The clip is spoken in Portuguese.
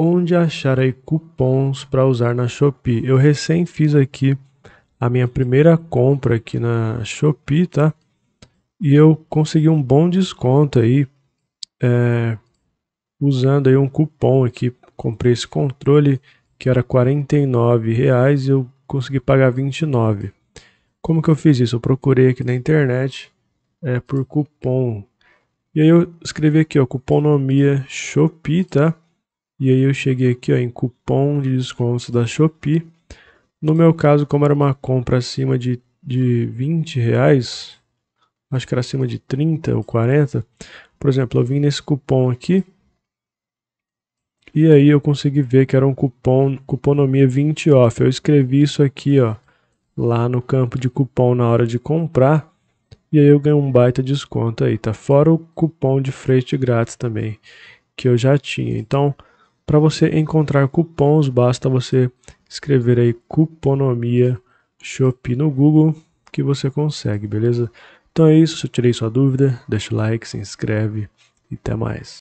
onde achar aí cupons para usar na Shopee. Eu recém fiz aqui a minha primeira compra aqui na Shopee, tá? E eu consegui um bom desconto aí é, usando aí um cupom aqui. Comprei esse controle que era 49 reais e eu consegui pagar 29. Como que eu fiz isso? Eu procurei aqui na internet é, por cupom. E aí eu escrevi aqui, ó, cuponomia Shopee, tá? E aí eu cheguei aqui ó, em cupom de desconto da Shopee. No meu caso, como era uma compra acima de, de 20 reais, acho que era acima de 30 ou 40. Por exemplo, eu vim nesse cupom aqui. E aí eu consegui ver que era um cupom, cuponomia 20 off. Eu escrevi isso aqui, ó, lá no campo de cupom na hora de comprar. E aí eu ganhei um baita desconto aí, tá? Fora o cupom de frete grátis também, que eu já tinha. Então, para você encontrar cupons, basta você escrever aí cuponomia Shopee no Google que você consegue, beleza? Então é isso, se eu tirei sua dúvida, deixa o like, se inscreve e até mais.